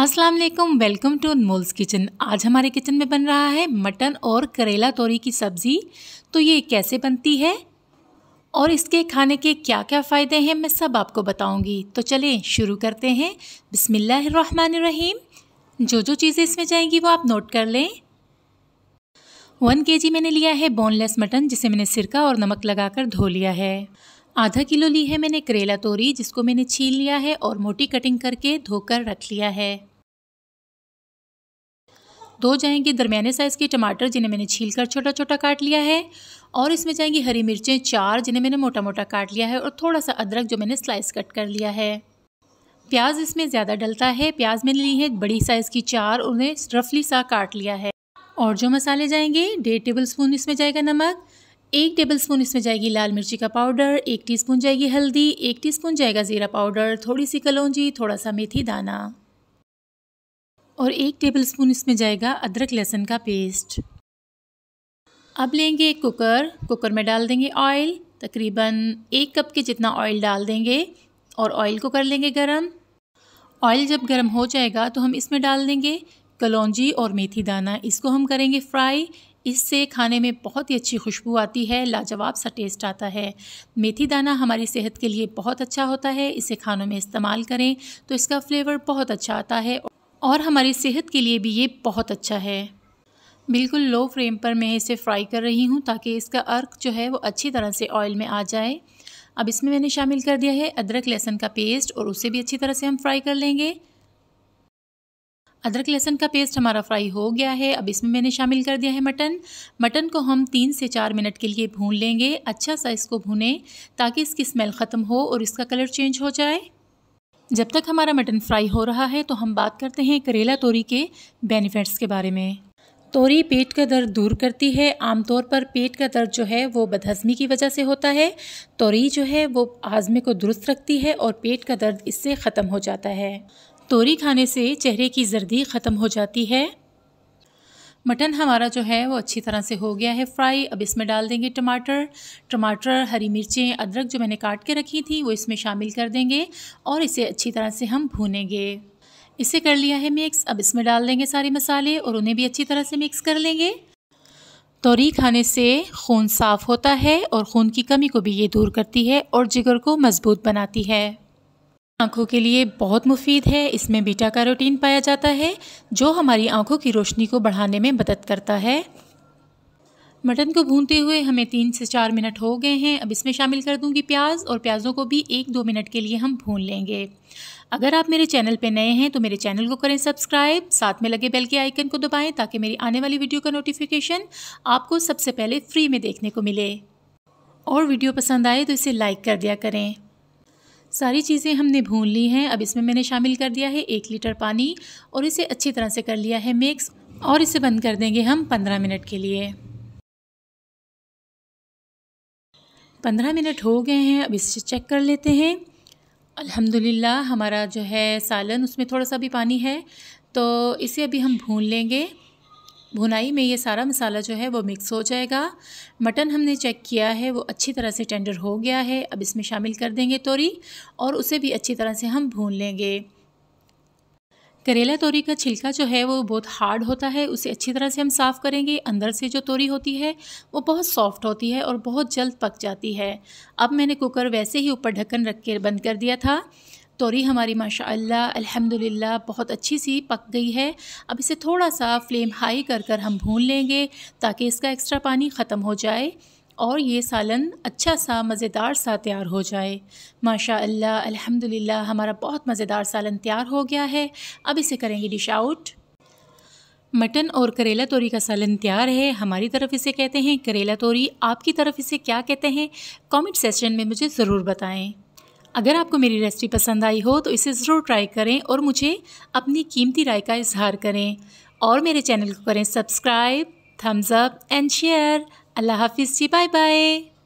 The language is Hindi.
अस्सलाम वालेकुम वेलकम टू अनमोल्स किचन आज हमारे किचन में बन रहा है मटन और करेला तोरी की सब्ज़ी तो ये कैसे बनती है और इसके खाने के क्या क्या फ़ायदे हैं मैं सब आपको बताऊंगी तो चलें शुरू करते हैं बिसमीम जो जो चीज़ें इसमें जाएंगी वो आप नोट कर लें वन के मैंने लिया है बोनलेस मटन जिसे मैंने सिरका और नमक लगाकर धो लिया है आधा किलो ली है मैंने करेला तोरी जिसको मैंने छील लिया है और मोटी कटिंग करके धोकर रख लिया है दो जाएंगे दरमियाने साइज़ के टमाटर जिन्हें मैंने छील कर छोटा छोटा काट लिया है और इसमें जाएंगी हरी मिर्चें चार जिन्हें मैंने मोटा मोटा काट लिया है और थोड़ा सा अदरक जो मैंने स्लाइस कट कर लिया है प्याज इसमें ज़्यादा डलता है प्याज मैंने ली है बड़ी साइज़ की चार उन्हें रफली सा काट लिया है और जो मसाले जाएंगे डेढ़ टेबल स्पून इसमें जाएगा नमक एक टेबलस्पून इसमें जाएगी लाल मिर्ची का पाउडर एक टीस्पून जाएगी हल्दी एक टीस्पून जाएगा ज़ीरा पाउडर थोड़ी सी कलौजी थोड़ा सा मेथी दाना और एक टेबलस्पून इसमें जाएगा अदरक लहसुन का पेस्ट अब लेंगे एक कुकर कुकर में डाल देंगे ऑयल तकरीबन एक कप के जितना ऑयल डाल देंगे और ऑयल को कर लेंगे गरम ऑयल जब गरम हो जाएगा तो हम इसमें डाल देंगे कलौजी और मेथी दाना इसको हम करेंगे फ्राई इससे खाने में बहुत ही अच्छी खुशबू आती है लाजवाब सा टेस्ट आता है मेथी दाना हमारी सेहत के लिए बहुत अच्छा होता है इसे खानों में इस्तेमाल करें तो इसका फ्लेवर बहुत अच्छा आता है और हमारी सेहत के लिए भी ये बहुत अच्छा है बिल्कुल लो फ्लेम पर मैं इसे फ्राई कर रही हूँ ताकि इसका अर्क जो है वो अच्छी तरह से ऑयल में आ जाए अब इसमें मैंने शामिल कर दिया है अदरक लहसुन का पेस्ट और उसे भी अच्छी तरह से हम फ्राई कर लेंगे अदरक लहसन का पेस्ट हमारा फ्राई हो गया है अब इसमें मैंने शामिल कर दिया है मटन मटन को हम तीन से चार मिनट के लिए भून लेंगे अच्छा सा इसको भूनें ताकि इसकी स्मेल ख़त्म हो और इसका कलर चेंज हो जाए जब तक हमारा मटन फ्राई हो रहा है तो हम बात करते हैं करेला तोरी के बेनिफिट्स के बारे में तोरी पेट का दर्द दूर करती है आमतौर पर पेट का दर्द जो है वो बदहजमी की वजह से होता है तोरी जो है वो आज़मे को दुरुस्त रखती है और पेट का दर्द इससे ख़त्म हो जाता है तोरी खाने से चेहरे की जर्दी ख़त्म हो जाती है मटन हमारा जो है वो अच्छी तरह से हो गया है फ्राई अब इसमें डाल देंगे टमाटर टमाटर हरी मिर्चें अदरक जो मैंने काट के रखी थी वो इसमें शामिल कर देंगे और इसे अच्छी तरह से हम भूनेंगे इसे कर लिया है मिक्स अब इसमें डाल देंगे सारे मसाले और उन्हें भी अच्छी तरह से मिक्स कर लेंगे तोरी खाने से खून साफ़ होता है और खून की कमी को भी ये दूर करती है और जिगर को मज़बूत बनाती है आंखों के लिए बहुत मुफीद है इसमें बीटा कैरोटीन पाया जाता है जो हमारी आंखों की रोशनी को बढ़ाने में मदद करता है मटन को भूनते हुए हमें तीन से चार मिनट हो गए हैं अब इसमें शामिल कर दूंगी प्याज और प्याज़ों को भी एक दो मिनट के लिए हम भून लेंगे अगर आप मेरे चैनल पर नए हैं तो मेरे चैनल को करें सब्सक्राइब साथ में लगे बेल के आइकन को दबाएं ताकि मेरी आने वाली वीडियो का नोटिफिकेशन आपको सबसे पहले फ्री में देखने को मिले और वीडियो पसंद आए तो इसे लाइक कर दिया करें सारी चीज़ें हमने भून ली हैं अब इसमें मैंने शामिल कर दिया है एक लीटर पानी और इसे अच्छी तरह से कर लिया है मिक्स और इसे बंद कर देंगे हम पंद्रह मिनट के लिए पंद्रह मिनट हो गए हैं अब इसे चेक कर लेते हैं अल्हम्दुलिल्लाह हमारा जो है सालन उसमें थोड़ा सा भी पानी है तो इसे अभी हम भून लेंगे भुनाई में ये सारा मसाला जो है वो मिक्स हो जाएगा मटन हमने चेक किया है वो अच्छी तरह से टेंडर हो गया है अब इसमें शामिल कर देंगे तोरी और उसे भी अच्छी तरह से हम भून लेंगे करेला तोरी का छिलका जो है वो बहुत हार्ड होता है उसे अच्छी तरह से हम साफ़ करेंगे अंदर से जो तोरी होती है वो बहुत सॉफ्ट होती है और बहुत जल्द पक जाती है अब मैंने कुकर वैसे ही ऊपर ढक्कन रख के बंद कर दिया था तोरी हमारी माशा अल्हम्दुलिल्लाह बहुत अच्छी सी पक गई है अब इसे थोड़ा सा फ्लेम हाई कर कर हम भून लेंगे ताकि इसका एक्स्ट्रा पानी ख़त्म हो जाए और ये सालन अच्छा सा मज़ेदार सा तैयार हो जाए माशा अल्हम्दुलिल्लाह हमारा बहुत मज़ेदार सालन तैयार हो गया है अब इसे करेंगे डिश आउट मटन और करेला तोरी का सालन तैयार है हमारी तरफ इसे कहते हैं करेला तोरी आपकी तरफ इसे क्या कहते हैं कमेंट सेशन में मुझे ज़रूर बताएं अगर आपको मेरी रेसिपी पसंद आई हो तो इसे ज़रूर ट्राई करें और मुझे अपनी कीमती राय का इजहार करें और मेरे चैनल को करें subscribe thumbs up and share Allah हाफिज़ जी बाय बाय